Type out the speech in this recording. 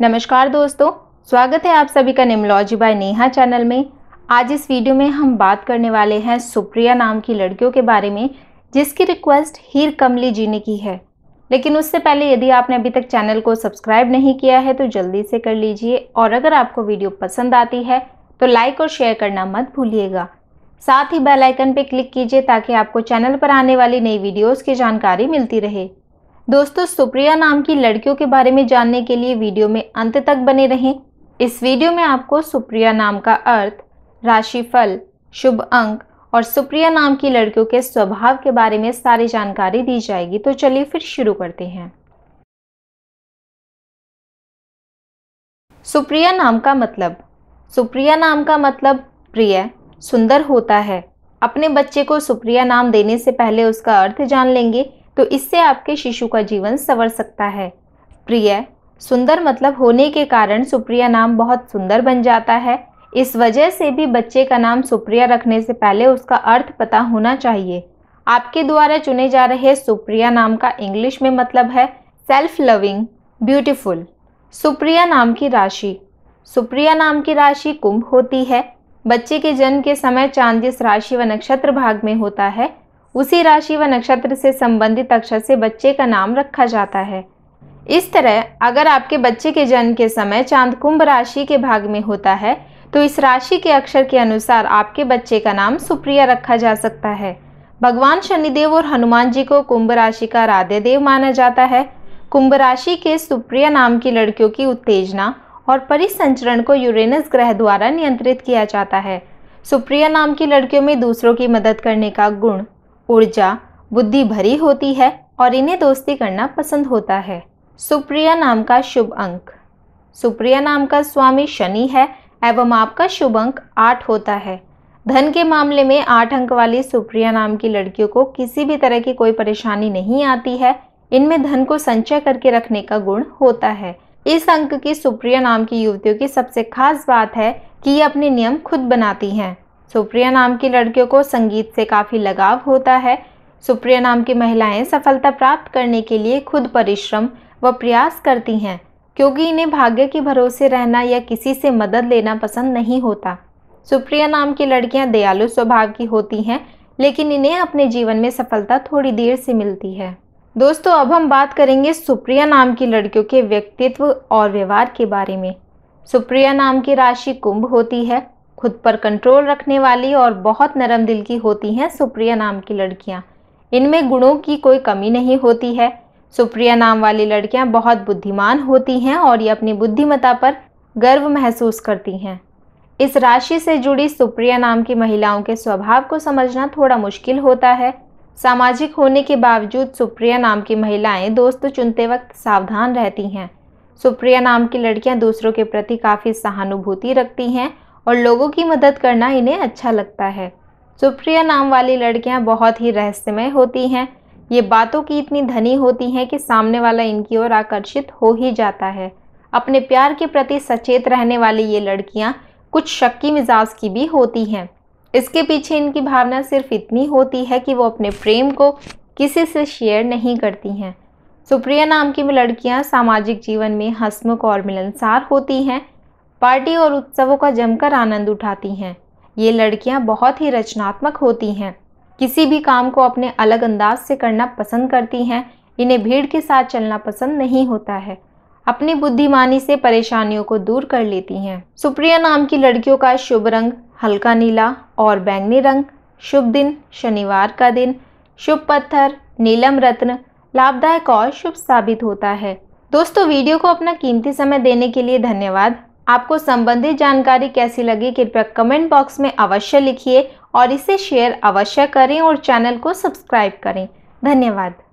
नमस्कार दोस्तों स्वागत है आप सभी का निमलॉजी बाय नेहा चैनल में आज इस वीडियो में हम बात करने वाले हैं सुप्रिया नाम की लड़कियों के बारे में जिसकी रिक्वेस्ट हीर कमली जी ने की है लेकिन उससे पहले यदि आपने अभी तक चैनल को सब्सक्राइब नहीं किया है तो जल्दी से कर लीजिए और अगर आपको वीडियो पसंद आती है तो लाइक और शेयर करना मत भूलिएगा साथ ही बेल आइकन पर क्लिक कीजिए ताकि आपको चैनल पर आने वाली नई वीडियोस की जानकारी मिलती रहे दोस्तों सुप्रिया नाम की लड़कियों के बारे में जानने के लिए वीडियो में अंत तक बने रहें इस वीडियो में आपको सुप्रिया नाम का अर्थ राशिफल शुभ अंक और सुप्रिया नाम की लड़कियों के स्वभाव के बारे में सारी जानकारी दी जाएगी तो चलिए फिर शुरू करते हैं सुप्रिया नाम का मतलब सुप्रिया नाम का मतलब प्रिय सुंदर होता है अपने बच्चे को सुप्रिया नाम देने से पहले उसका अर्थ जान लेंगे तो इससे आपके शिशु का जीवन संवर सकता है प्रिय सुंदर मतलब होने के कारण सुप्रिया नाम बहुत सुंदर बन जाता है इस वजह से भी बच्चे का नाम सुप्रिया रखने से पहले उसका अर्थ पता होना चाहिए आपके द्वारा चुने जा रहे सुप्रिया नाम का इंग्लिश में मतलब है सेल्फ लविंग ब्यूटीफुल सुप्रिया नाम की राशि सुप्रिया नाम की राशि कुंभ होती है बच्चे के जन्म के समय चांद जिस राशि व नक्षत्र भाग में होता है उसी राशि व नक्षत्र से संबंधित अक्षर से बच्चे का नाम रखा जाता है इस तरह अगर आपके बच्चे के जन्म के समय चांद कुंभ राशि के भाग में होता है तो इस राशि के अक्षर के अनुसार आपके बच्चे का नाम सुप्रिया रखा जा सकता है भगवान शनिदेव और हनुमान जी को कुंभ राशि का राधे देव माना जाता है कुंभ राशि के सुप्रिया नाम की लड़कियों की उत्तेजना और परिसंचरण को यूरेनस ग्रह द्वारा नियंत्रित किया जाता है सुप्रिया नाम की लड़कियों में दूसरों की मदद करने का गुण ऊर्जा बुद्धि भरी होती है और इन्हें दोस्ती करना पसंद होता है सुप्रिया नाम का शुभ अंक सुप्रिया नाम का स्वामी शनि है एवं आपका शुभ अंक आठ होता है धन के मामले में आठ अंक वाली सुप्रिया नाम की लड़कियों को किसी भी तरह की कोई परेशानी नहीं आती है इनमें धन को संचय करके रखने का गुण होता है इस अंक की सुप्रिया नाम की युवतियों की सबसे खास बात है कि ये अपने नियम खुद बनाती हैं सुप्रिया नाम की लड़कियों को संगीत से काफ़ी लगाव होता है सुप्रिया नाम की महिलाएं सफलता प्राप्त करने के लिए खुद परिश्रम व प्रयास करती हैं क्योंकि इन्हें भाग्य के भरोसे रहना या किसी से मदद लेना पसंद नहीं होता सुप्रिया नाम की लड़कियां दयालु स्वभाव की होती हैं लेकिन इन्हें अपने जीवन में सफलता थोड़ी देर से मिलती है दोस्तों अब हम बात करेंगे सुप्रिया नाम की लड़कियों के व्यक्तित्व और व्यवहार के बारे में सुप्रिया नाम की राशि कुंभ होती है खुद पर कंट्रोल रखने वाली और बहुत नरम दिल की होती हैं सुप्रिया नाम की लड़कियाँ इनमें गुणों की कोई कमी नहीं होती है सुप्रिया नाम वाली लड़कियाँ बहुत बुद्धिमान होती हैं और ये अपनी बुद्धिमता पर गर्व महसूस करती हैं इस राशि से जुड़ी सुप्रिया नाम की महिलाओं के स्वभाव को समझना थोड़ा मुश्किल होता है सामाजिक होने के बावजूद सुप्रिया नाम की महिलाएं दोस्त चुनते वक्त सावधान रहती हैं सुप्रिया नाम की लड़कियां दूसरों के प्रति काफ़ी सहानुभूति रखती हैं और लोगों की मदद करना इन्हें अच्छा लगता है सुप्रिया नाम वाली लड़कियां बहुत ही रहस्यमय होती हैं ये बातों की इतनी धनी होती हैं कि सामने वाला इनकी ओर आकर्षित हो ही जाता है अपने प्यार के प्रति सचेत रहने वाली ये लड़कियां कुछ शक्की मिजाज की भी होती हैं इसके पीछे इनकी भावना सिर्फ इतनी होती है कि वो अपने प्रेम को किसी से शेयर नहीं करती हैं सुप्रिया नाम की लड़कियां सामाजिक जीवन में हसमुख और मिलनसार होती हैं पार्टी और उत्सवों का जमकर आनंद उठाती हैं ये लड़कियां बहुत ही रचनात्मक होती हैं किसी भी काम को अपने अलग अंदाज से करना पसंद करती हैं इन्हें भीड़ के साथ चलना पसंद नहीं होता है अपनी बुद्धिमानी से परेशानियों को दूर कर लेती हैं सुप्रिया नाम की लड़कियों का शुभ रंग हल्का नीला और बैंगनी रंग शुभ दिन शनिवार का दिन शुभ पत्थर नीलम रत्न लाभदायक और शुभ साबित होता है दोस्तों वीडियो को अपना कीमती समय देने के लिए धन्यवाद आपको संबंधित जानकारी कैसी लगी कृपया कमेंट बॉक्स में अवश्य लिखिए और इसे शेयर अवश्य करें और चैनल को सब्सक्राइब करें धन्यवाद